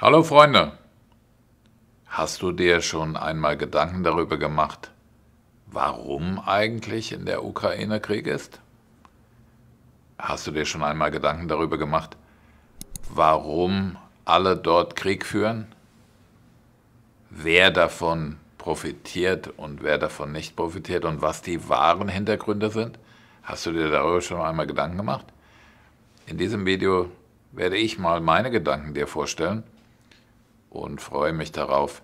Hallo Freunde! Hast du dir schon einmal Gedanken darüber gemacht, warum eigentlich in der Ukraine Krieg ist? Hast du dir schon einmal Gedanken darüber gemacht, warum alle dort Krieg führen? Wer davon profitiert und wer davon nicht profitiert und was die wahren Hintergründe sind? Hast du dir darüber schon einmal Gedanken gemacht? In diesem Video werde ich mal meine Gedanken dir vorstellen und freue mich darauf,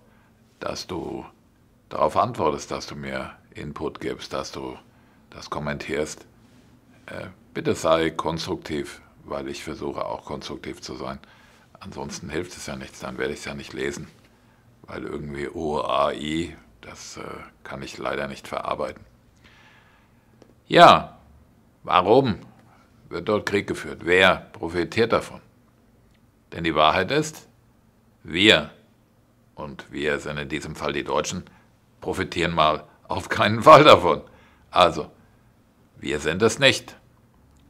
dass du darauf antwortest, dass du mir Input gibst, dass du das kommentierst. Äh, bitte sei konstruktiv, weil ich versuche auch konstruktiv zu sein. Ansonsten hilft es ja nichts, dann werde ich es ja nicht lesen, weil irgendwie OAI, das äh, kann ich leider nicht verarbeiten. Ja, warum wird dort Krieg geführt? Wer profitiert davon? Denn die Wahrheit ist, wir, und wir sind in diesem Fall die Deutschen, profitieren mal auf keinen Fall davon. Also, wir sind es nicht.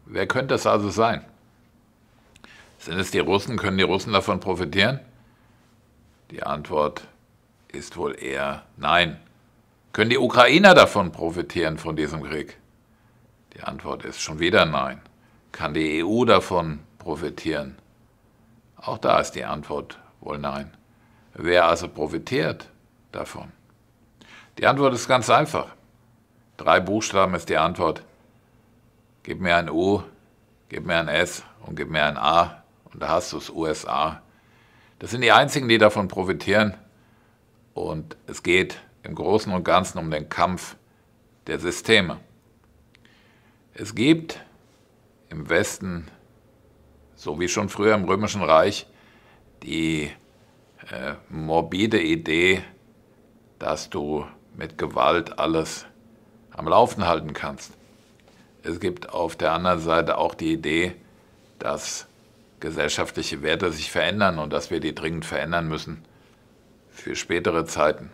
Wer könnte es also sein? Sind es die Russen? Können die Russen davon profitieren? Die Antwort ist wohl eher nein. Können die Ukrainer davon profitieren, von diesem Krieg? Die Antwort ist schon wieder nein. Kann die EU davon profitieren? Auch da ist die Antwort Wohl nein. Wer also profitiert davon? Die Antwort ist ganz einfach. Drei Buchstaben ist die Antwort. Gib mir ein U, gib mir ein S und gib mir ein A und da hast du es USA. Das sind die einzigen, die davon profitieren. Und es geht im Großen und Ganzen um den Kampf der Systeme. Es gibt im Westen, so wie schon früher im Römischen Reich, die äh, morbide Idee, dass du mit Gewalt alles am Laufen halten kannst. Es gibt auf der anderen Seite auch die Idee, dass gesellschaftliche Werte sich verändern und dass wir die dringend verändern müssen für spätere Zeiten.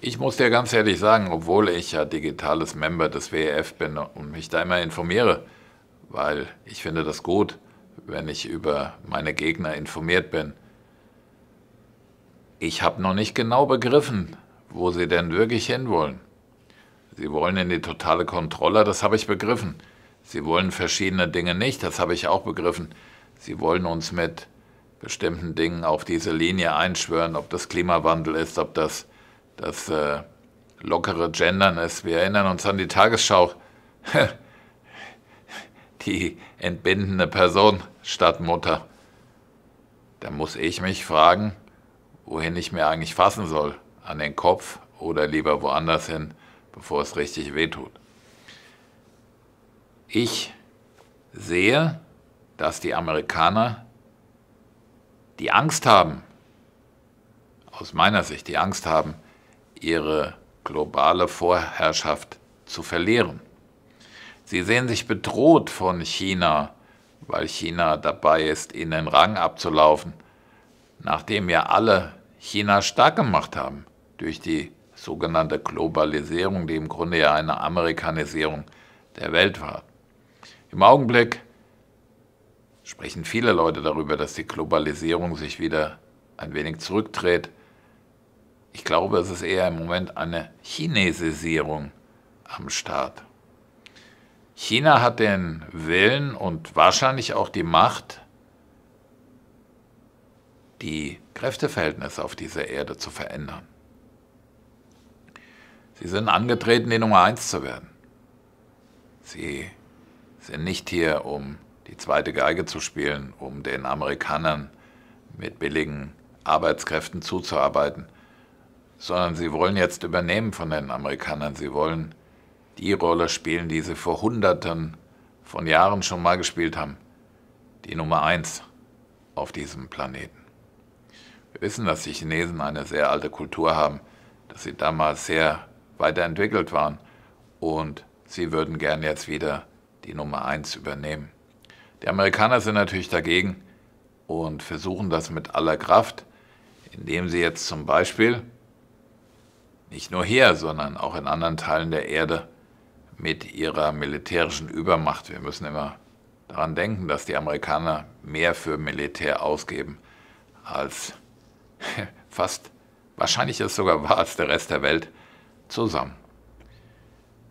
Ich muss dir ganz ehrlich sagen, obwohl ich ja digitales Member des WEF bin und mich da immer informiere, weil ich finde das gut, wenn ich über meine Gegner informiert bin. Ich habe noch nicht genau begriffen, wo sie denn wirklich hinwollen. Sie wollen in die totale Kontrolle, das habe ich begriffen. Sie wollen verschiedene Dinge nicht, das habe ich auch begriffen. Sie wollen uns mit bestimmten Dingen auf diese Linie einschwören, ob das Klimawandel ist, ob das das äh, lockere Gendern ist. Wir erinnern uns an die Tagesschau. die entbindende Person statt Mutter. Da muss ich mich fragen, wohin ich mir eigentlich fassen soll. An den Kopf oder lieber woanders hin, bevor es richtig wehtut. Ich sehe, dass die Amerikaner die Angst haben, aus meiner Sicht die Angst haben, ihre globale Vorherrschaft zu verlieren. Sie sehen sich bedroht von China, weil China dabei ist, ihnen den Rang abzulaufen, nachdem ja alle China stark gemacht haben durch die sogenannte Globalisierung, die im Grunde ja eine Amerikanisierung der Welt war. Im Augenblick sprechen viele Leute darüber, dass die Globalisierung sich wieder ein wenig zurückdreht. Ich glaube, es ist eher im Moment eine Chinesisierung am Start. China hat den Willen und wahrscheinlich auch die Macht, die Kräfteverhältnisse auf dieser Erde zu verändern. Sie sind angetreten, die Nummer eins zu werden. Sie sind nicht hier, um die zweite Geige zu spielen, um den Amerikanern mit billigen Arbeitskräften zuzuarbeiten, sondern sie wollen jetzt übernehmen von den Amerikanern. Sie wollen die Rolle spielen, die sie vor Hunderten von Jahren schon mal gespielt haben. Die Nummer eins auf diesem Planeten. Wir wissen, dass die Chinesen eine sehr alte Kultur haben, dass sie damals sehr weiterentwickelt waren und sie würden gern jetzt wieder die Nummer eins übernehmen. Die Amerikaner sind natürlich dagegen und versuchen das mit aller Kraft, indem sie jetzt zum Beispiel nicht nur hier, sondern auch in anderen Teilen der Erde mit ihrer militärischen Übermacht. Wir müssen immer daran denken, dass die Amerikaner mehr für Militär ausgeben als fast wahrscheinlich es sogar war als der Rest der Welt zusammen.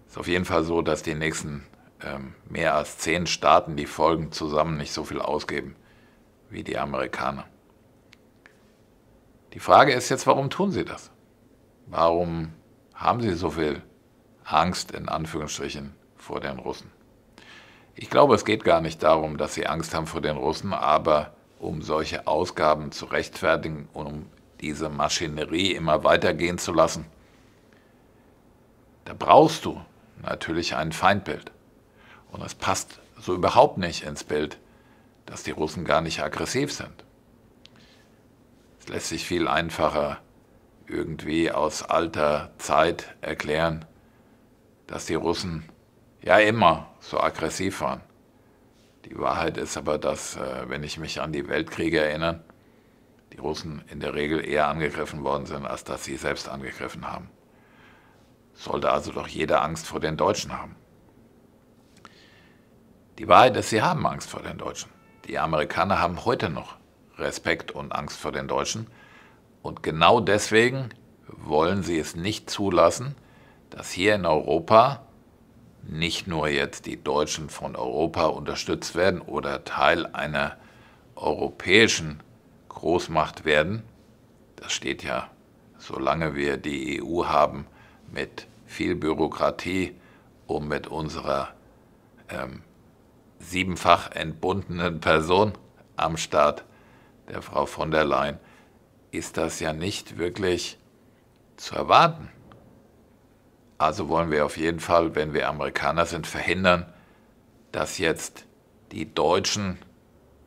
Es Ist auf jeden Fall so, dass die nächsten ähm, mehr als zehn Staaten, die folgen, zusammen nicht so viel ausgeben wie die Amerikaner. Die Frage ist jetzt, warum tun sie das? Warum haben sie so viel Angst in Anführungsstrichen vor den Russen. Ich glaube, es geht gar nicht darum, dass sie Angst haben vor den Russen, aber um solche Ausgaben zu rechtfertigen, um diese Maschinerie immer weitergehen zu lassen, da brauchst du natürlich ein Feindbild. Und es passt so überhaupt nicht ins Bild, dass die Russen gar nicht aggressiv sind. Es lässt sich viel einfacher irgendwie aus alter Zeit erklären, dass die Russen ja immer so aggressiv waren. Die Wahrheit ist aber, dass, äh, wenn ich mich an die Weltkriege erinnere, die Russen in der Regel eher angegriffen worden sind, als dass sie selbst angegriffen haben. Sollte also doch jeder Angst vor den Deutschen haben. Die Wahrheit ist, sie haben Angst vor den Deutschen. Die Amerikaner haben heute noch Respekt und Angst vor den Deutschen. Und genau deswegen wollen sie es nicht zulassen, dass hier in Europa nicht nur jetzt die Deutschen von Europa unterstützt werden oder Teil einer europäischen Großmacht werden, das steht ja, solange wir die EU haben, mit viel Bürokratie und mit unserer ähm, siebenfach entbundenen Person am Start, der Frau von der Leyen, ist das ja nicht wirklich zu erwarten. Also wollen wir auf jeden Fall, wenn wir Amerikaner sind, verhindern, dass jetzt die Deutschen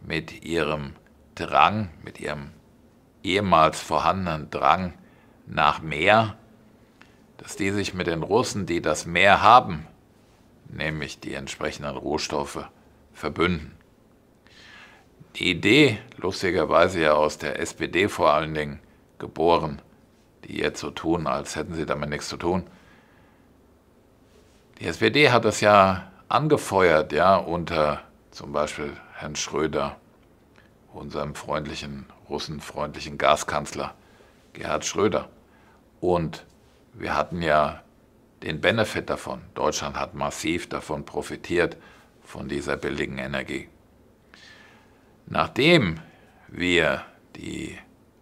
mit ihrem Drang, mit ihrem ehemals vorhandenen Drang nach mehr, dass die sich mit den Russen, die das Meer haben, nämlich die entsprechenden Rohstoffe, verbünden. Die Idee, lustigerweise ja aus der SPD vor allen Dingen geboren, die jetzt so tun, als hätten sie damit nichts zu tun, die SPD hat das ja angefeuert, ja, unter zum Beispiel Herrn Schröder, unserem freundlichen, russenfreundlichen Gaskanzler Gerhard Schröder. Und wir hatten ja den Benefit davon. Deutschland hat massiv davon profitiert, von dieser billigen Energie. Nachdem wir die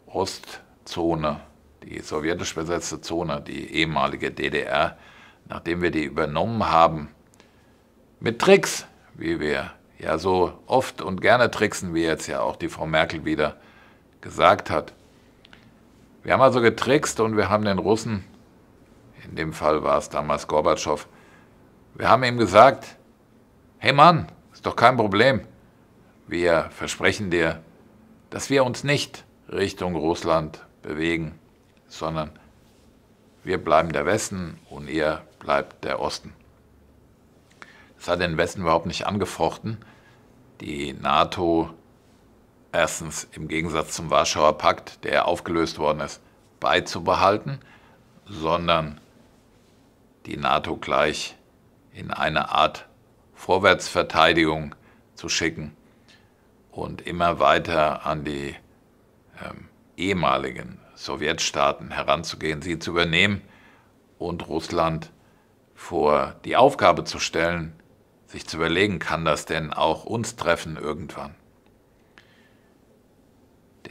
Ostzone, die sowjetisch besetzte Zone, die ehemalige DDR, nachdem wir die übernommen haben, mit Tricks, wie wir ja so oft und gerne tricksen, wie jetzt ja auch die Frau Merkel wieder gesagt hat. Wir haben also getrickst und wir haben den Russen, in dem Fall war es damals Gorbatschow, wir haben ihm gesagt, hey Mann, ist doch kein Problem, wir versprechen dir, dass wir uns nicht Richtung Russland bewegen, sondern wir bleiben der Westen und ihr bleibt der Osten. Das hat den Westen überhaupt nicht angefochten. Die NATO erstens im Gegensatz zum Warschauer Pakt, der aufgelöst worden ist, beizubehalten, sondern die NATO gleich in eine Art Vorwärtsverteidigung zu schicken und immer weiter an die ähm, ehemaligen Sowjetstaaten heranzugehen, sie zu übernehmen und Russland zu vor die Aufgabe zu stellen, sich zu überlegen, kann das denn auch uns treffen irgendwann?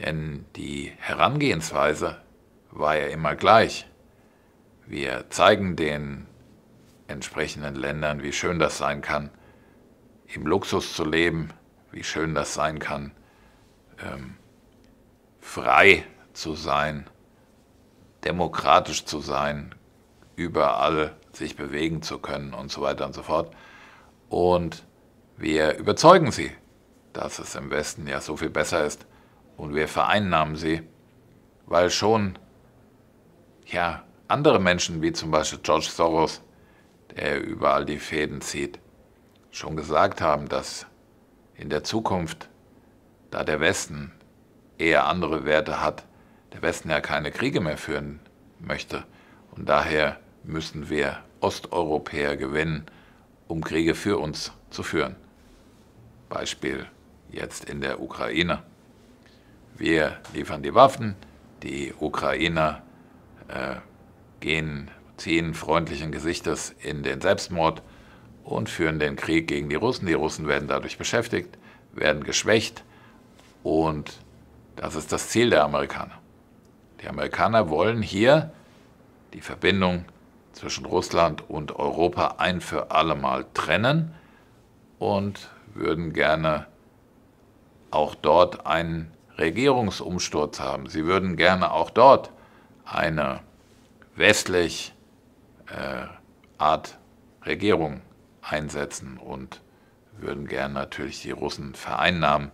Denn die Herangehensweise war ja immer gleich. Wir zeigen den entsprechenden Ländern, wie schön das sein kann, im Luxus zu leben, wie schön das sein kann, ähm, frei zu sein, demokratisch zu sein, überall sich bewegen zu können und so weiter und so fort. Und wir überzeugen sie, dass es im Westen ja so viel besser ist. Und wir vereinnahmen sie, weil schon ja, andere Menschen, wie zum Beispiel George Soros, der überall die Fäden zieht, schon gesagt haben, dass in der Zukunft, da der Westen eher andere Werte hat, der Westen ja keine Kriege mehr führen möchte und daher müssen wir Osteuropäer gewinnen, um Kriege für uns zu führen. Beispiel jetzt in der Ukraine. Wir liefern die Waffen, die Ukrainer äh, gehen ziehen freundlichen Gesichtes in den Selbstmord und führen den Krieg gegen die Russen. Die Russen werden dadurch beschäftigt, werden geschwächt und das ist das Ziel der Amerikaner. Die Amerikaner wollen hier die Verbindung zwischen Russland und Europa ein für allemal trennen und würden gerne auch dort einen Regierungsumsturz haben. Sie würden gerne auch dort eine westlich äh, Art Regierung einsetzen und würden gerne natürlich die Russen vereinnahmen,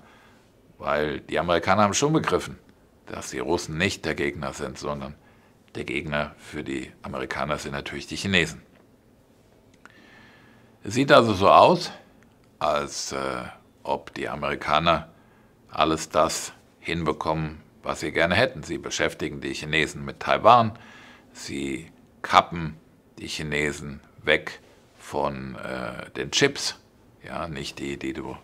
weil die Amerikaner haben schon begriffen, dass die Russen nicht der Gegner sind, sondern der Gegner für die Amerikaner sind natürlich die Chinesen. Es sieht also so aus, als äh, ob die Amerikaner alles das hinbekommen, was sie gerne hätten. Sie beschäftigen die Chinesen mit Taiwan, sie kappen die Chinesen weg von äh, den Chips, ja, nicht die, die du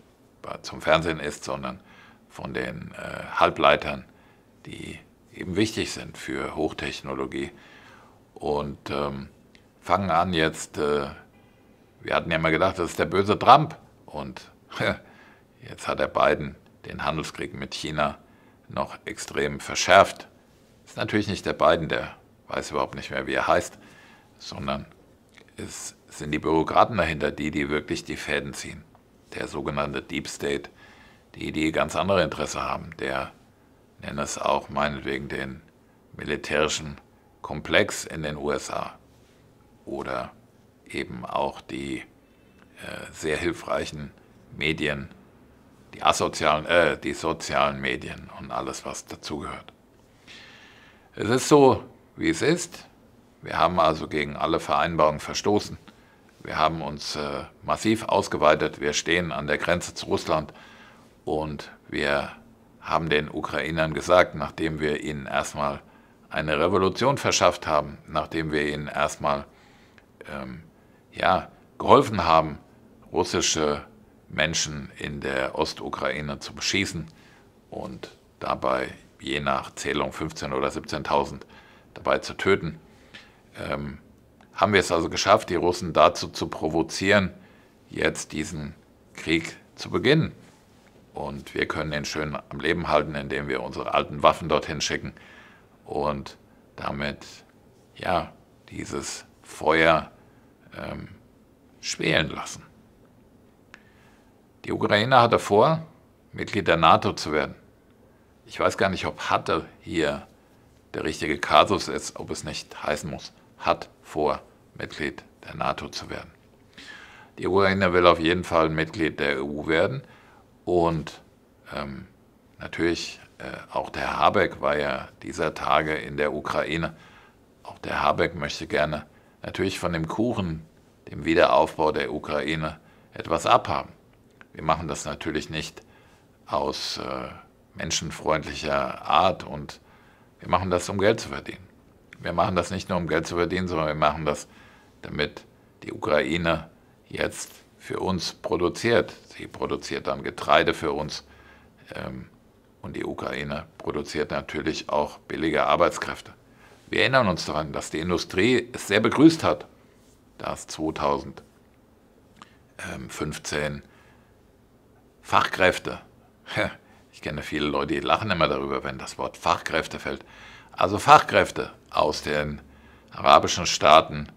zum Fernsehen isst, sondern von den äh, Halbleitern, die eben wichtig sind für Hochtechnologie. Und ähm, fangen an jetzt, äh, wir hatten ja mal gedacht, das ist der böse Trump. Und jetzt hat er Biden den Handelskrieg mit China noch extrem verschärft. Ist natürlich nicht der Biden, der weiß überhaupt nicht mehr, wie er heißt, sondern es sind die Bürokraten dahinter, die, die wirklich die Fäden ziehen. Der sogenannte Deep State, die, die ganz andere Interesse haben, der nenne es auch meinetwegen den militärischen Komplex in den USA oder eben auch die äh, sehr hilfreichen Medien, die asozialen, äh, die sozialen Medien und alles, was dazugehört. Es ist so, wie es ist. Wir haben also gegen alle Vereinbarungen verstoßen. Wir haben uns äh, massiv ausgeweitet. Wir stehen an der Grenze zu Russland und wir haben den Ukrainern gesagt, nachdem wir ihnen erstmal eine Revolution verschafft haben, nachdem wir ihnen erstmal ähm, ja, geholfen haben, russische Menschen in der Ostukraine zu beschießen und dabei je nach Zählung 15.000 oder 17.000 dabei zu töten. Ähm, haben wir es also geschafft, die Russen dazu zu provozieren, jetzt diesen Krieg zu beginnen. Und wir können ihn schön am Leben halten, indem wir unsere alten Waffen dorthin schicken und damit ja dieses Feuer ähm, schwelen lassen. Die Ukraine hatte vor, Mitglied der NATO zu werden. Ich weiß gar nicht, ob hatte hier der richtige Kasus ist, ob es nicht heißen muss, hat vor, Mitglied der NATO zu werden. Die Ukraine will auf jeden Fall Mitglied der EU werden. Und ähm, natürlich äh, auch der Habeck war ja dieser Tage in der Ukraine. Auch der Habeck möchte gerne natürlich von dem Kuchen, dem Wiederaufbau der Ukraine, etwas abhaben. Wir machen das natürlich nicht aus äh, menschenfreundlicher Art und wir machen das, um Geld zu verdienen. Wir machen das nicht nur, um Geld zu verdienen, sondern wir machen das, damit die Ukraine jetzt für uns produziert. Sie produziert dann Getreide für uns. Ähm, und die Ukraine produziert natürlich auch billige Arbeitskräfte. Wir erinnern uns daran, dass die Industrie es sehr begrüßt hat, dass 2015 Fachkräfte, ich kenne viele Leute, die lachen immer darüber, wenn das Wort Fachkräfte fällt, also Fachkräfte aus den arabischen Staaten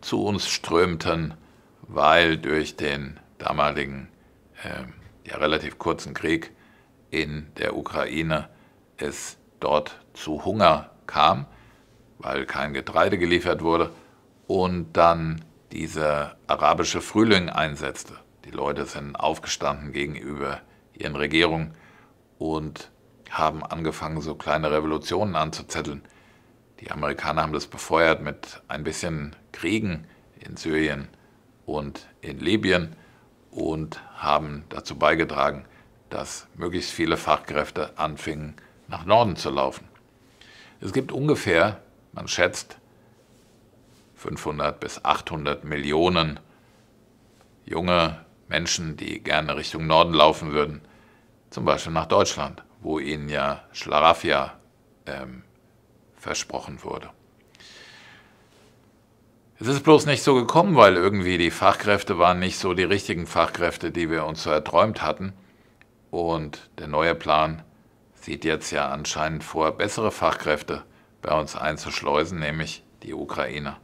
zu uns strömten, weil durch den damaligen äh, ja, relativ kurzen Krieg in der Ukraine es dort zu Hunger kam, weil kein Getreide geliefert wurde und dann dieser arabische Frühling einsetzte. Die Leute sind aufgestanden gegenüber ihren Regierungen und haben angefangen, so kleine Revolutionen anzuzetteln. Die Amerikaner haben das befeuert mit ein bisschen Kriegen in Syrien und in Libyen und haben dazu beigetragen, dass möglichst viele Fachkräfte anfingen, nach Norden zu laufen. Es gibt ungefähr, man schätzt, 500 bis 800 Millionen junge Menschen, die gerne Richtung Norden laufen würden, zum Beispiel nach Deutschland, wo ihnen ja Schlarafia ähm, versprochen wurde. Es ist bloß nicht so gekommen, weil irgendwie die Fachkräfte waren nicht so die richtigen Fachkräfte, die wir uns so erträumt hatten. Und der neue Plan sieht jetzt ja anscheinend vor, bessere Fachkräfte bei uns einzuschleusen, nämlich die Ukrainer.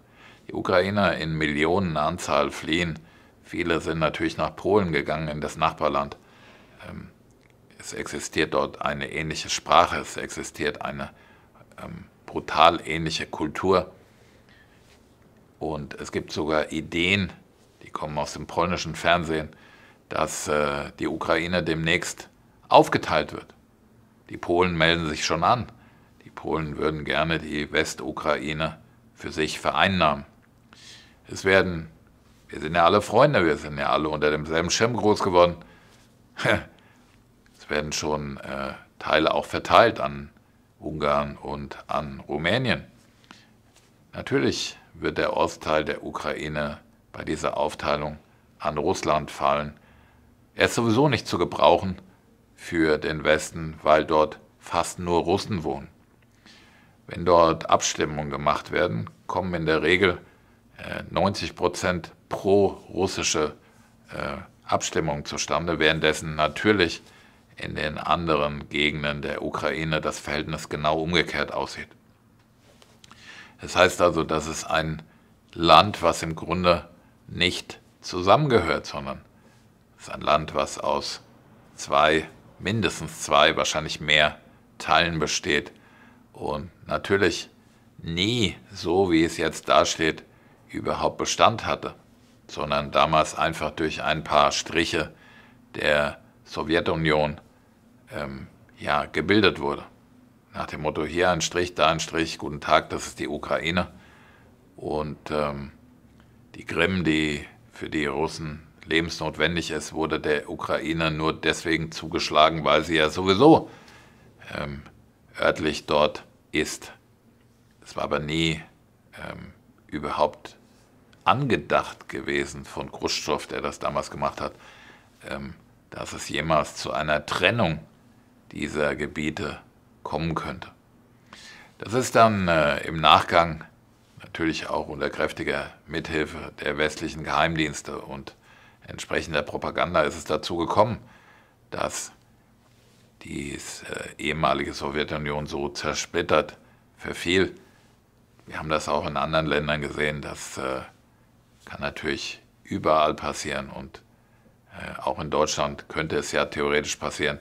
Die Ukrainer in Millionenanzahl fliehen. Viele sind natürlich nach Polen gegangen, in das Nachbarland. Ähm, es existiert dort eine ähnliche Sprache, es existiert eine ähm, brutal ähnliche Kultur. Und es gibt sogar Ideen, die kommen aus dem polnischen Fernsehen, dass äh, die Ukraine demnächst aufgeteilt wird. Die Polen melden sich schon an. Die Polen würden gerne die Westukraine für sich vereinnahmen. Es werden, wir sind ja alle Freunde, wir sind ja alle unter demselben Schirm groß geworden. es werden schon äh, Teile auch verteilt an Ungarn und an Rumänien. Natürlich wird der Ostteil der Ukraine bei dieser Aufteilung an Russland fallen. Er ist sowieso nicht zu gebrauchen für den Westen, weil dort fast nur Russen wohnen. Wenn dort Abstimmungen gemacht werden, kommen in der Regel 90 äh, Prozent pro-russische äh, Abstimmungen zustande, währenddessen natürlich in den anderen Gegenden der Ukraine das Verhältnis genau umgekehrt aussieht. Das heißt also, das ist ein Land, was im Grunde nicht zusammengehört, sondern es ist ein Land, was aus zwei, mindestens zwei, wahrscheinlich mehr Teilen besteht. Und natürlich nie so, wie es jetzt dasteht, überhaupt Bestand hatte, sondern damals einfach durch ein paar Striche der Sowjetunion ähm, ja, gebildet wurde nach dem Motto hier ein Strich, da ein Strich, guten Tag, das ist die Ukraine. Und ähm, die Krim, die für die Russen lebensnotwendig ist, wurde der Ukraine nur deswegen zugeschlagen, weil sie ja sowieso ähm, örtlich dort ist. Es war aber nie ähm, überhaupt angedacht gewesen von Khrushchev, der das damals gemacht hat, ähm, dass es jemals zu einer Trennung dieser Gebiete kommt kommen könnte. Das ist dann äh, im Nachgang natürlich auch unter kräftiger Mithilfe der westlichen Geheimdienste und entsprechender Propaganda ist es dazu gekommen, dass die äh, ehemalige Sowjetunion so zersplittert verfiel. Wir haben das auch in anderen Ländern gesehen. Das äh, kann natürlich überall passieren und äh, auch in Deutschland könnte es ja theoretisch passieren,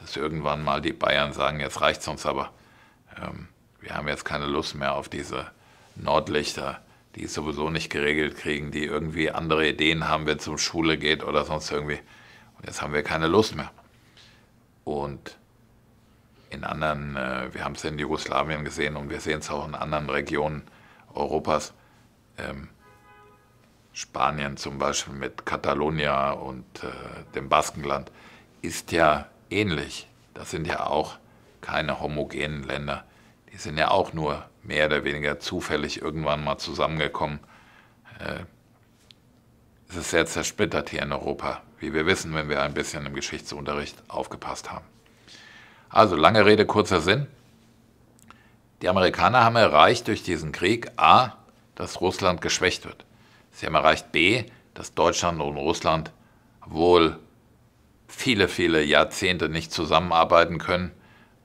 dass irgendwann mal die Bayern sagen, jetzt reicht es uns aber. Ähm, wir haben jetzt keine Lust mehr auf diese Nordlichter, die es sowieso nicht geregelt kriegen, die irgendwie andere Ideen haben, wenn es um Schule geht oder sonst irgendwie. Und jetzt haben wir keine Lust mehr. Und in anderen, äh, wir haben es in Jugoslawien gesehen und wir sehen es auch in anderen Regionen Europas. Ähm, Spanien zum Beispiel mit Katalonia und äh, dem Baskenland ist ja ähnlich. Das sind ja auch keine homogenen Länder. Die sind ja auch nur mehr oder weniger zufällig irgendwann mal zusammengekommen. Äh, es ist sehr zersplittert hier in Europa, wie wir wissen, wenn wir ein bisschen im Geschichtsunterricht aufgepasst haben. Also lange Rede, kurzer Sinn. Die Amerikaner haben erreicht durch diesen Krieg A, dass Russland geschwächt wird. Sie haben erreicht B, dass Deutschland und Russland wohl viele, viele Jahrzehnte nicht zusammenarbeiten können,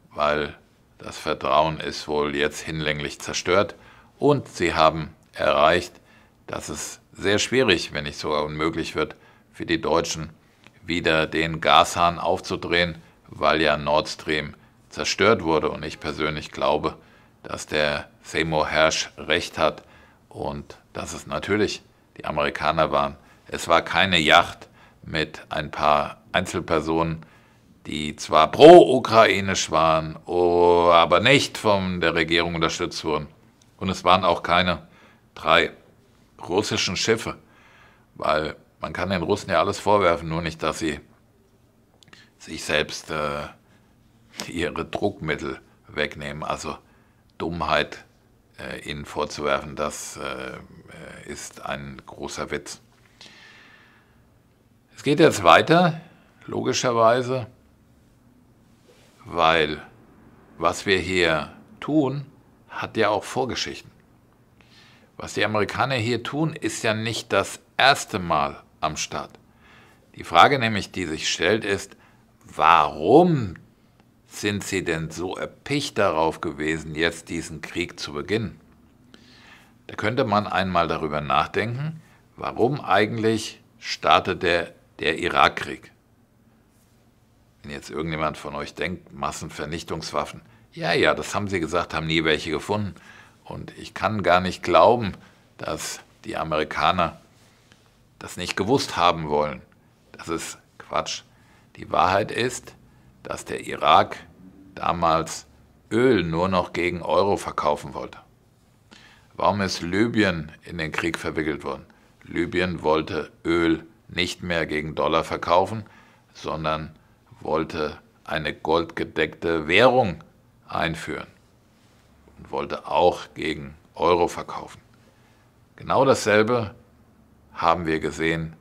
weil das Vertrauen ist wohl jetzt hinlänglich zerstört und sie haben erreicht, dass es sehr schwierig, wenn nicht sogar unmöglich wird, für die Deutschen wieder den Gashahn aufzudrehen, weil ja Nord Stream zerstört wurde. Und ich persönlich glaube, dass der Seymour Hersch recht hat und dass es natürlich die Amerikaner waren. Es war keine Yacht mit ein paar Einzelpersonen, die zwar pro-ukrainisch waren, oh, aber nicht von der Regierung unterstützt wurden. Und es waren auch keine drei russischen Schiffe, weil man kann den Russen ja alles vorwerfen, nur nicht, dass sie sich selbst äh, ihre Druckmittel wegnehmen. Also Dummheit äh, ihnen vorzuwerfen, das äh, ist ein großer Witz. Es geht jetzt weiter Logischerweise, weil was wir hier tun, hat ja auch Vorgeschichten. Was die Amerikaner hier tun, ist ja nicht das erste Mal am Start. Die Frage nämlich, die sich stellt, ist, warum sind sie denn so erpicht darauf gewesen, jetzt diesen Krieg zu beginnen? Da könnte man einmal darüber nachdenken, warum eigentlich startete der, der Irakkrieg? Wenn jetzt irgendjemand von euch denkt, Massenvernichtungswaffen. Ja, ja, das haben sie gesagt, haben nie welche gefunden. Und ich kann gar nicht glauben, dass die Amerikaner das nicht gewusst haben wollen. Das ist Quatsch. Die Wahrheit ist, dass der Irak damals Öl nur noch gegen Euro verkaufen wollte. Warum ist Libyen in den Krieg verwickelt worden? Libyen wollte Öl nicht mehr gegen Dollar verkaufen, sondern wollte eine goldgedeckte Währung einführen und wollte auch gegen Euro verkaufen. Genau dasselbe haben wir gesehen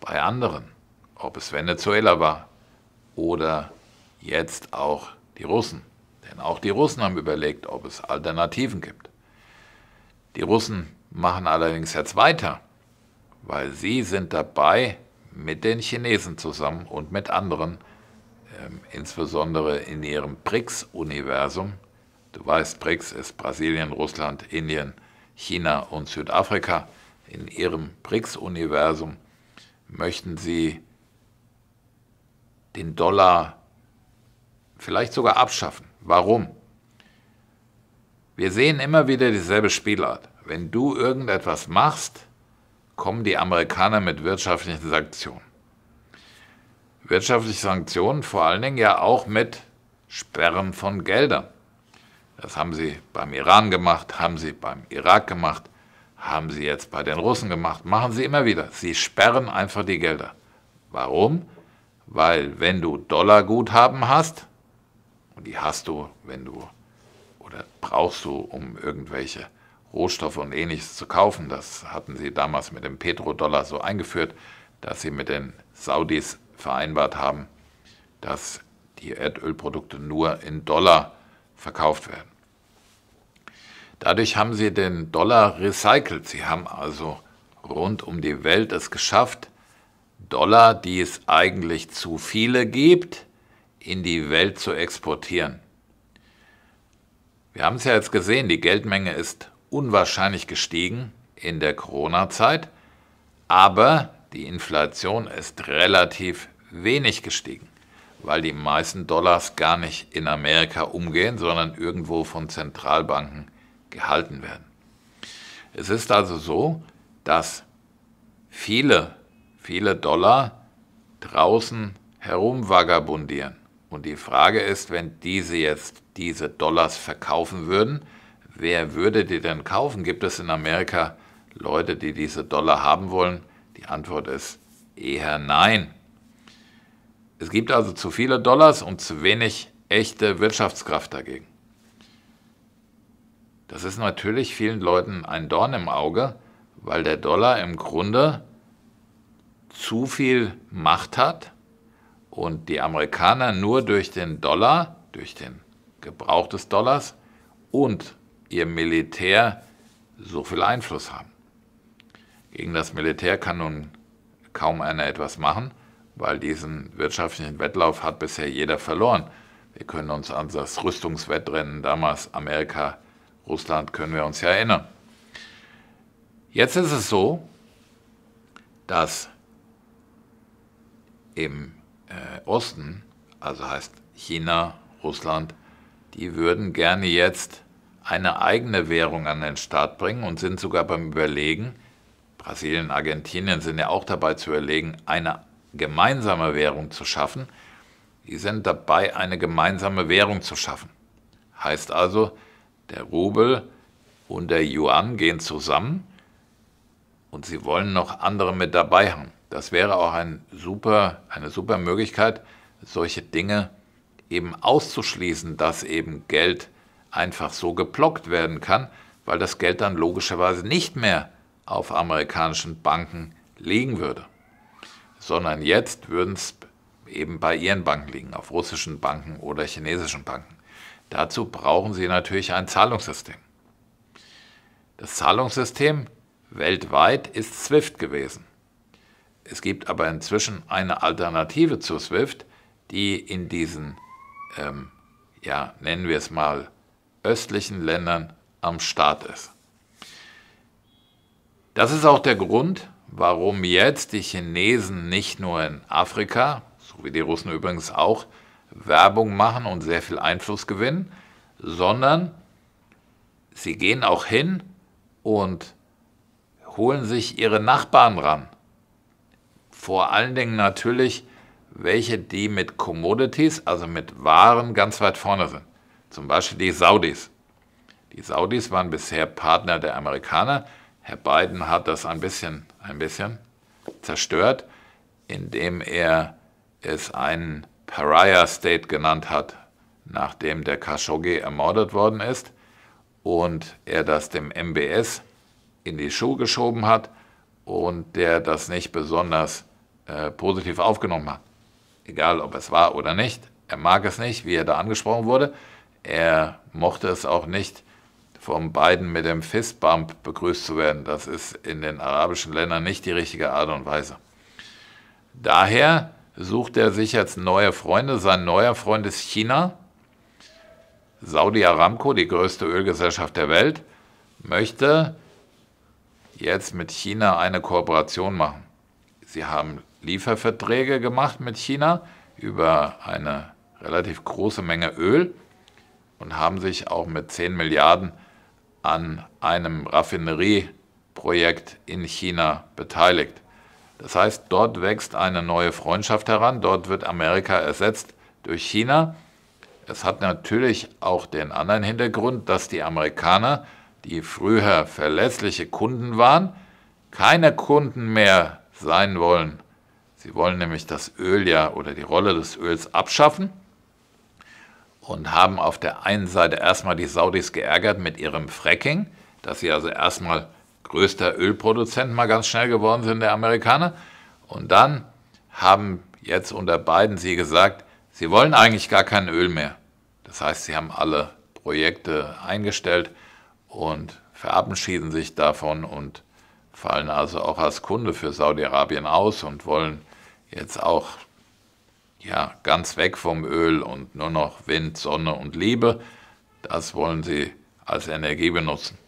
bei anderen, ob es Venezuela war oder jetzt auch die Russen. Denn auch die Russen haben überlegt, ob es Alternativen gibt. Die Russen machen allerdings jetzt weiter, weil sie sind dabei, mit den Chinesen zusammen und mit anderen, ähm, insbesondere in ihrem BRICS-Universum. Du weißt, BRICS ist Brasilien, Russland, Indien, China und Südafrika. In ihrem BRICS-Universum möchten sie den Dollar vielleicht sogar abschaffen. Warum? Wir sehen immer wieder dieselbe Spielart. Wenn du irgendetwas machst, kommen die Amerikaner mit wirtschaftlichen Sanktionen. Wirtschaftliche Sanktionen vor allen Dingen ja auch mit Sperren von Geldern. Das haben sie beim Iran gemacht, haben sie beim Irak gemacht, haben sie jetzt bei den Russen gemacht, machen sie immer wieder. Sie sperren einfach die Gelder. Warum? Weil wenn du Dollarguthaben hast, und die hast du, wenn du oder brauchst du, um irgendwelche Rohstoffe und ähnliches zu kaufen. Das hatten sie damals mit dem Petrodollar so eingeführt, dass sie mit den Saudis vereinbart haben, dass die Erdölprodukte nur in Dollar verkauft werden. Dadurch haben sie den Dollar recycelt. Sie haben also rund um die Welt es geschafft, Dollar, die es eigentlich zu viele gibt, in die Welt zu exportieren. Wir haben es ja jetzt gesehen, die Geldmenge ist unwahrscheinlich gestiegen in der Corona-Zeit, aber die Inflation ist relativ wenig gestiegen, weil die meisten Dollars gar nicht in Amerika umgehen, sondern irgendwo von Zentralbanken gehalten werden. Es ist also so, dass viele, viele Dollar draußen herumvagabundieren. Und die Frage ist, wenn diese jetzt diese Dollars verkaufen würden, Wer würde die denn kaufen? Gibt es in Amerika Leute, die diese Dollar haben wollen? Die Antwort ist eher nein. Es gibt also zu viele Dollars und zu wenig echte Wirtschaftskraft dagegen. Das ist natürlich vielen Leuten ein Dorn im Auge, weil der Dollar im Grunde zu viel Macht hat und die Amerikaner nur durch den Dollar, durch den Gebrauch des Dollars und ihr Militär so viel Einfluss haben. Gegen das Militär kann nun kaum einer etwas machen, weil diesen wirtschaftlichen Wettlauf hat bisher jeder verloren. Wir können uns an das Rüstungswettrennen damals Amerika, Russland, können wir uns ja erinnern. Jetzt ist es so, dass im äh, Osten, also heißt China, Russland, die würden gerne jetzt eine eigene Währung an den Start bringen und sind sogar beim Überlegen, Brasilien, Argentinien sind ja auch dabei zu überlegen, eine gemeinsame Währung zu schaffen. Die sind dabei, eine gemeinsame Währung zu schaffen. Heißt also, der Rubel und der Yuan gehen zusammen und sie wollen noch andere mit dabei haben. Das wäre auch ein super, eine super Möglichkeit, solche Dinge eben auszuschließen, dass eben Geld einfach so geplockt werden kann, weil das Geld dann logischerweise nicht mehr auf amerikanischen Banken liegen würde, sondern jetzt würden es eben bei ihren Banken liegen, auf russischen Banken oder chinesischen Banken. Dazu brauchen sie natürlich ein Zahlungssystem. Das Zahlungssystem weltweit ist SWIFT gewesen. Es gibt aber inzwischen eine Alternative zu SWIFT, die in diesen, ähm, ja, nennen wir es mal, östlichen Ländern am Start ist. Das ist auch der Grund, warum jetzt die Chinesen nicht nur in Afrika, so wie die Russen übrigens auch, Werbung machen und sehr viel Einfluss gewinnen, sondern sie gehen auch hin und holen sich ihre Nachbarn ran. Vor allen Dingen natürlich welche, die mit Commodities, also mit Waren, ganz weit vorne sind. Zum Beispiel die Saudis. Die Saudis waren bisher Partner der Amerikaner. Herr Biden hat das ein bisschen, ein bisschen zerstört, indem er es einen Pariah-State genannt hat, nachdem der Khashoggi ermordet worden ist und er das dem MBS in die Schuhe geschoben hat und der das nicht besonders äh, positiv aufgenommen hat. Egal, ob es war oder nicht, er mag es nicht, wie er da angesprochen wurde. Er mochte es auch nicht, von beiden mit dem Fistbump begrüßt zu werden. Das ist in den arabischen Ländern nicht die richtige Art und Weise. Daher sucht er sich jetzt neue Freunde. Sein neuer Freund ist China. Saudi Aramco, die größte Ölgesellschaft der Welt, möchte jetzt mit China eine Kooperation machen. Sie haben Lieferverträge gemacht mit China über eine relativ große Menge Öl und haben sich auch mit 10 Milliarden an einem Raffinerieprojekt in China beteiligt. Das heißt, dort wächst eine neue Freundschaft heran, dort wird Amerika ersetzt durch China. Es hat natürlich auch den anderen Hintergrund, dass die Amerikaner, die früher verlässliche Kunden waren, keine Kunden mehr sein wollen. Sie wollen nämlich das Öl ja oder die Rolle des Öls abschaffen und haben auf der einen Seite erstmal die Saudis geärgert mit ihrem Fracking, dass sie also erstmal größter Ölproduzent mal ganz schnell geworden sind, der Amerikaner. Und dann haben jetzt unter beiden sie gesagt, sie wollen eigentlich gar kein Öl mehr. Das heißt, sie haben alle Projekte eingestellt und verabschieden sich davon und fallen also auch als Kunde für Saudi-Arabien aus und wollen jetzt auch ja, ganz weg vom Öl und nur noch Wind, Sonne und Liebe, das wollen sie als Energie benutzen.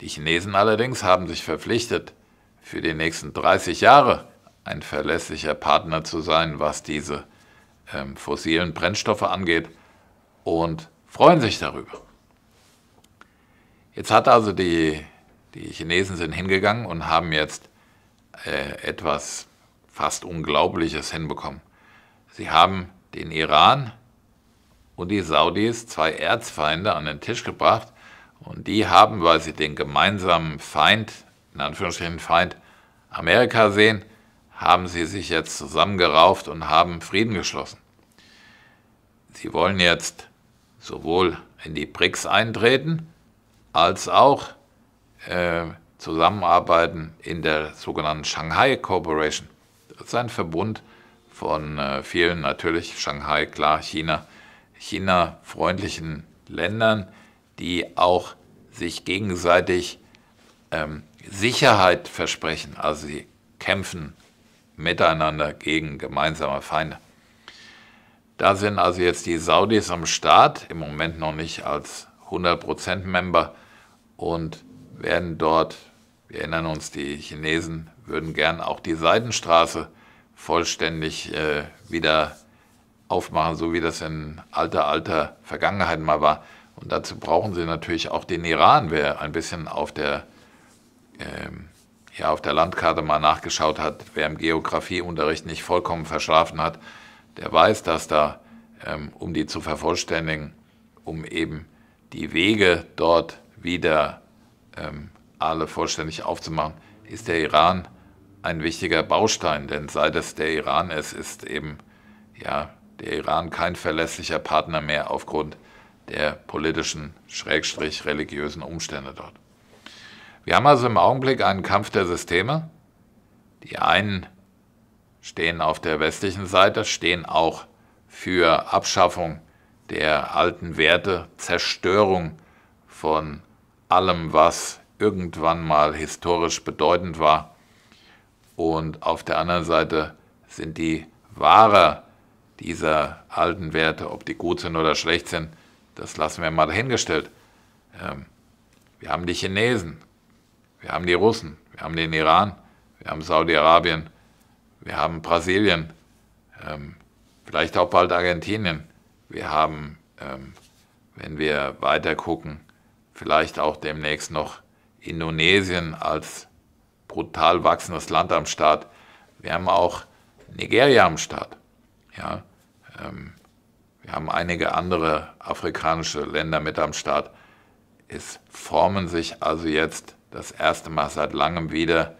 Die Chinesen allerdings haben sich verpflichtet, für die nächsten 30 Jahre ein verlässlicher Partner zu sein, was diese ähm, fossilen Brennstoffe angeht und freuen sich darüber. Jetzt hat also die, die Chinesen sind hingegangen und haben jetzt äh, etwas fast Unglaubliches hinbekommen. Sie haben den Iran und die Saudis, zwei Erzfeinde, an den Tisch gebracht und die haben, weil sie den gemeinsamen Feind, in Anführungsstrichen Feind, Amerika sehen, haben sie sich jetzt zusammengerauft und haben Frieden geschlossen. Sie wollen jetzt sowohl in die BRICS eintreten, als auch äh, zusammenarbeiten in der sogenannten Shanghai Corporation. Das ist ein Verbund von äh, vielen, natürlich Shanghai, klar, China, China-freundlichen Ländern, die auch sich gegenseitig ähm, Sicherheit versprechen. Also sie kämpfen miteinander gegen gemeinsame Feinde. Da sind also jetzt die Saudis am Start, im Moment noch nicht als 100%-Member und werden dort, wir erinnern uns, die Chinesen würden gern auch die Seidenstraße vollständig äh, wieder aufmachen, so wie das in alter, alter Vergangenheit mal war. Und dazu brauchen sie natürlich auch den Iran, wer ein bisschen auf der, ähm, ja, auf der Landkarte mal nachgeschaut hat, wer im Geografieunterricht nicht vollkommen verschlafen hat, der weiß, dass da, ähm, um die zu vervollständigen, um eben die Wege dort wieder ähm, alle vollständig aufzumachen, ist der Iran ein wichtiger Baustein, denn seit es der Iran ist, ist eben ja, der Iran kein verlässlicher Partner mehr aufgrund der politischen, schrägstrich religiösen Umstände dort. Wir haben also im Augenblick einen Kampf der Systeme. Die einen stehen auf der westlichen Seite, stehen auch für Abschaffung der alten Werte, Zerstörung von allem, was irgendwann mal historisch bedeutend war und auf der anderen Seite sind die Wahrer dieser alten Werte, ob die gut sind oder schlecht sind, das lassen wir mal dahingestellt. Ähm, wir haben die Chinesen, wir haben die Russen, wir haben den Iran, wir haben Saudi-Arabien, wir haben Brasilien, ähm, vielleicht auch bald Argentinien. Wir haben, ähm, wenn wir weiter gucken, vielleicht auch demnächst noch Indonesien als brutal wachsendes Land am Start. Wir haben auch Nigeria am Start. Ja, ähm, wir haben einige andere afrikanische Länder mit am Start. Es formen sich also jetzt das erste Mal seit langem wieder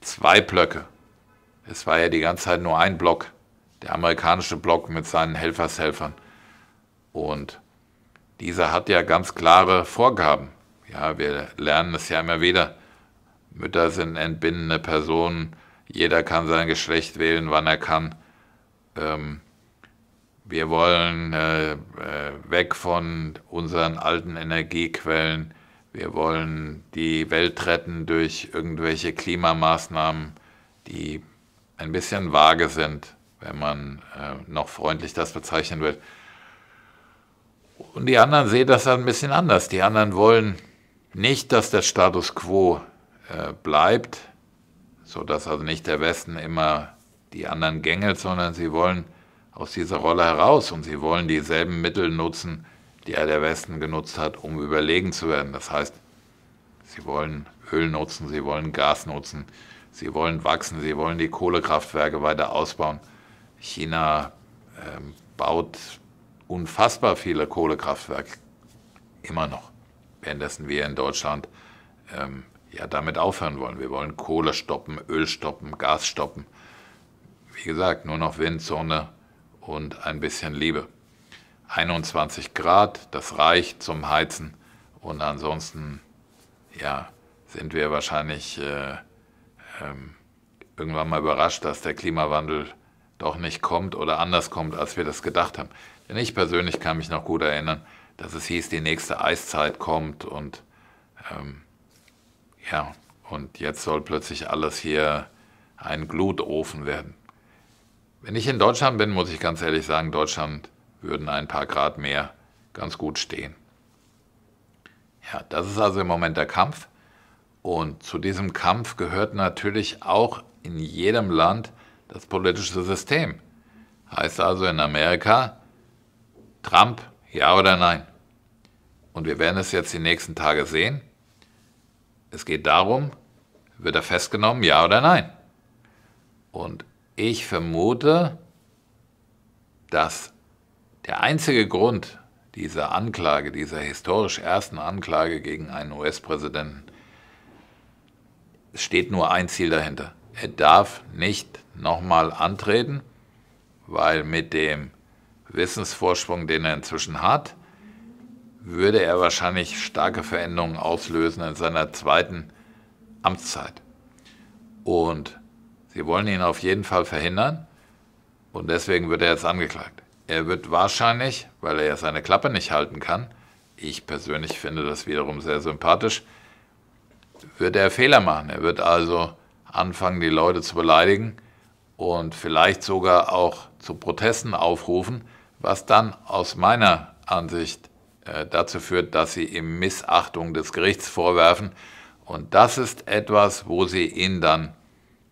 zwei Blöcke. Es war ja die ganze Zeit nur ein Block, der amerikanische Block mit seinen Helfershelfern. Und dieser hat ja ganz klare Vorgaben. Ja, wir lernen es ja immer wieder. Mütter sind entbindende Personen. Jeder kann sein Geschlecht wählen, wann er kann. Ähm, wir wollen äh, äh, weg von unseren alten Energiequellen. Wir wollen die Welt retten durch irgendwelche Klimamaßnahmen, die ein bisschen vage sind, wenn man äh, noch freundlich das bezeichnen will. Und die anderen sehen das dann ein bisschen anders. Die anderen wollen nicht, dass der Status quo äh, bleibt, sodass also nicht der Westen immer die anderen gängelt, sondern sie wollen aus dieser Rolle heraus und sie wollen dieselben Mittel nutzen, die er der Westen genutzt hat, um überlegen zu werden. Das heißt, sie wollen Öl nutzen, sie wollen Gas nutzen, sie wollen wachsen, sie wollen die Kohlekraftwerke weiter ausbauen. China äh, baut unfassbar viele Kohlekraftwerke immer noch, währenddessen wir in Deutschland ähm, ja damit aufhören wollen. Wir wollen Kohle stoppen, Öl stoppen, Gas stoppen. Wie gesagt, nur noch Wind, Sonne und ein bisschen Liebe. 21 Grad, das reicht zum Heizen. Und ansonsten, ja, sind wir wahrscheinlich äh, ähm, irgendwann mal überrascht, dass der Klimawandel doch nicht kommt oder anders kommt, als wir das gedacht haben. Denn ich persönlich kann mich noch gut erinnern, dass es hieß, die nächste Eiszeit kommt und ähm, ja, und jetzt soll plötzlich alles hier ein Glutofen werden. Wenn ich in Deutschland bin, muss ich ganz ehrlich sagen, Deutschland würden ein paar Grad mehr ganz gut stehen. Ja, das ist also im Moment der Kampf. Und zu diesem Kampf gehört natürlich auch in jedem Land das politische System. Heißt also in Amerika, Trump, ja oder nein? Und wir werden es jetzt die nächsten Tage sehen. Es geht darum, wird er festgenommen, ja oder nein? Und ich vermute, dass der einzige Grund dieser Anklage, dieser historisch ersten Anklage gegen einen US-Präsidenten, es steht nur ein Ziel dahinter. Er darf nicht nochmal antreten, weil mit dem Wissensvorsprung, den er inzwischen hat, würde er wahrscheinlich starke Veränderungen auslösen in seiner zweiten Amtszeit. Und sie wollen ihn auf jeden Fall verhindern und deswegen wird er jetzt angeklagt. Er wird wahrscheinlich, weil er ja seine Klappe nicht halten kann, ich persönlich finde das wiederum sehr sympathisch, wird er Fehler machen. Er wird also anfangen, die Leute zu beleidigen und vielleicht sogar auch zu Protesten aufrufen, was dann aus meiner Ansicht äh, dazu führt, dass sie ihm Missachtung des Gerichts vorwerfen. Und das ist etwas, wo sie ihn dann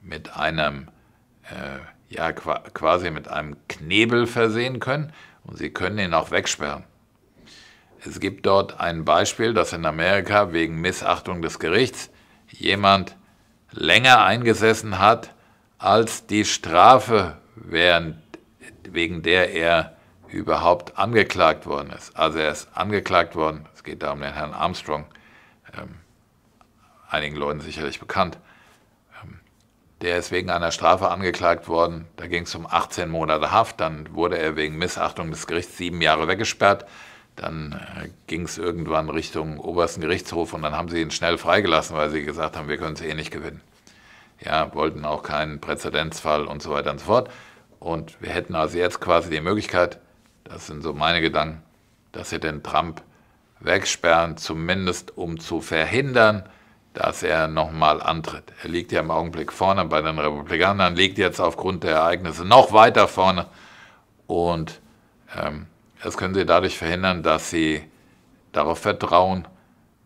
mit einem, äh, ja, quasi mit einem Knebel versehen können und sie können ihn auch wegsperren. Es gibt dort ein Beispiel, dass in Amerika wegen Missachtung des Gerichts jemand länger eingesessen hat als die Strafe, während, wegen der er überhaupt angeklagt worden ist. Also er ist angeklagt worden, es geht da um den Herrn Armstrong, ähm, einigen Leuten sicherlich bekannt. Ähm, der ist wegen einer Strafe angeklagt worden, da ging es um 18 Monate Haft, dann wurde er wegen Missachtung des Gerichts sieben Jahre weggesperrt, dann äh, ging es irgendwann Richtung obersten Gerichtshof und dann haben sie ihn schnell freigelassen, weil sie gesagt haben, wir können es eh nicht gewinnen. Ja, wollten auch keinen Präzedenzfall und so weiter und so fort. Und wir hätten also jetzt quasi die Möglichkeit, das sind so meine Gedanken, dass sie den Trump wegsperren, zumindest um zu verhindern, dass er nochmal antritt. Er liegt ja im Augenblick vorne bei den Republikanern, liegt jetzt aufgrund der Ereignisse noch weiter vorne. Und ähm, das können sie dadurch verhindern, dass sie darauf vertrauen,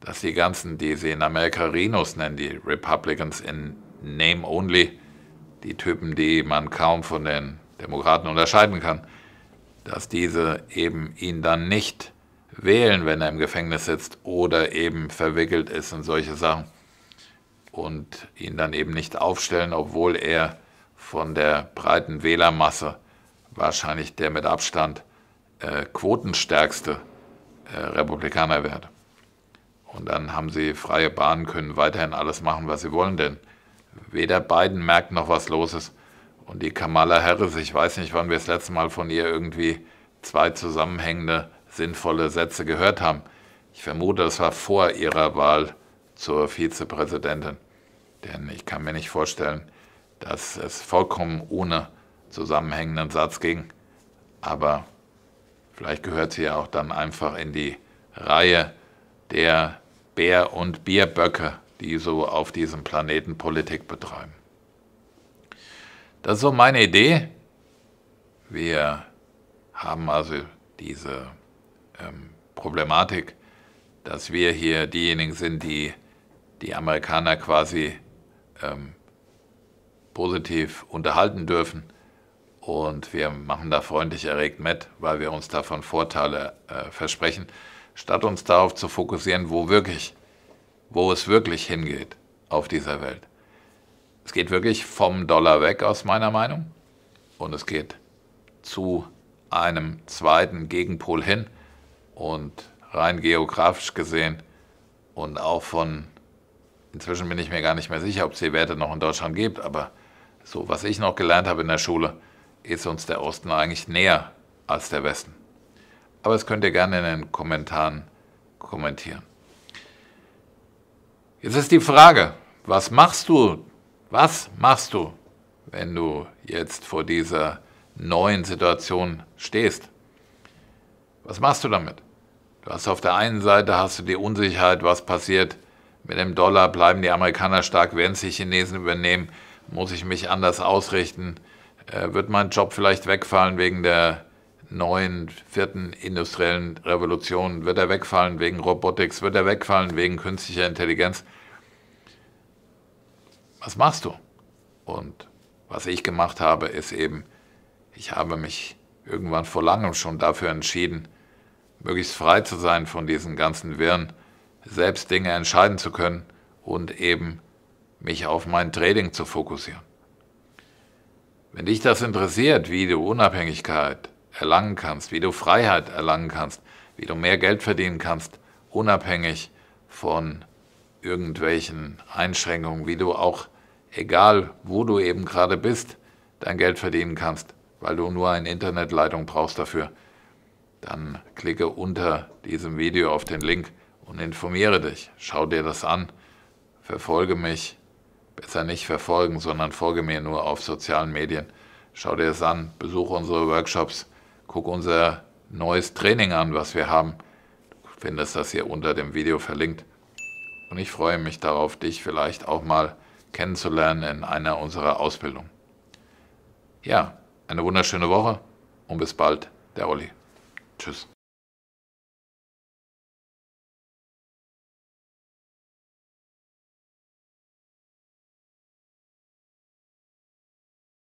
dass die ganzen, die sie in Amerika Rhinos nennen, die Republicans in Name Only, die Typen, die man kaum von den Demokraten unterscheiden kann, dass diese eben ihn dann nicht wählen, wenn er im Gefängnis sitzt oder eben verwickelt ist in solche Sachen und ihn dann eben nicht aufstellen, obwohl er von der breiten Wählermasse wahrscheinlich der mit Abstand äh, quotenstärkste äh, Republikaner wird. Und dann haben sie freie Bahn, können weiterhin alles machen, was sie wollen, denn weder Biden merkt noch, was los ist, und die Kamala Harris, ich weiß nicht, wann wir das letzte Mal von ihr irgendwie zwei zusammenhängende, sinnvolle Sätze gehört haben. Ich vermute, es war vor ihrer Wahl zur Vizepräsidentin. Denn ich kann mir nicht vorstellen, dass es vollkommen ohne zusammenhängenden Satz ging. Aber vielleicht gehört sie ja auch dann einfach in die Reihe der Bär- und Bierböcke, die so auf diesem Planeten Politik betreiben. Das ist so meine Idee. Wir haben also diese ähm, Problematik, dass wir hier diejenigen sind, die die Amerikaner quasi ähm, positiv unterhalten dürfen. Und wir machen da freundlich erregt mit, weil wir uns davon Vorteile äh, versprechen, statt uns darauf zu fokussieren, wo wirklich, wo es wirklich hingeht auf dieser Welt. Es geht wirklich vom Dollar weg aus meiner Meinung und es geht zu einem zweiten Gegenpol hin und rein geografisch gesehen und auch von, inzwischen bin ich mir gar nicht mehr sicher, ob es die Werte noch in Deutschland gibt, aber so was ich noch gelernt habe in der Schule, ist uns der Osten eigentlich näher als der Westen. Aber das könnt ihr gerne in den Kommentaren kommentieren. Jetzt ist die Frage, was machst du was machst du, wenn du jetzt vor dieser neuen Situation stehst? Was machst du damit? Du hast auf der einen Seite hast du die Unsicherheit, was passiert mit dem Dollar, bleiben die Amerikaner stark, werden sie Chinesen übernehmen, muss ich mich anders ausrichten, äh, wird mein Job vielleicht wegfallen wegen der neuen vierten industriellen Revolution, wird er wegfallen wegen Robotics, wird er wegfallen wegen künstlicher Intelligenz was machst du? Und was ich gemacht habe, ist eben, ich habe mich irgendwann vor langem schon dafür entschieden, möglichst frei zu sein von diesen ganzen Wirren, selbst Dinge entscheiden zu können und eben mich auf mein Trading zu fokussieren. Wenn dich das interessiert, wie du Unabhängigkeit erlangen kannst, wie du Freiheit erlangen kannst, wie du mehr Geld verdienen kannst, unabhängig von irgendwelchen Einschränkungen, wie du auch egal wo du eben gerade bist, dein Geld verdienen kannst, weil du nur eine Internetleitung brauchst dafür, dann klicke unter diesem Video auf den Link und informiere dich. Schau dir das an, verfolge mich, besser nicht verfolgen, sondern folge mir nur auf sozialen Medien. Schau dir das an, besuche unsere Workshops, guck unser neues Training an, was wir haben. Du findest das hier unter dem Video verlinkt. Und ich freue mich darauf, dich vielleicht auch mal zu kennenzulernen in einer unserer Ausbildungen. Ja, eine wunderschöne Woche und bis bald, der Olli. Tschüss.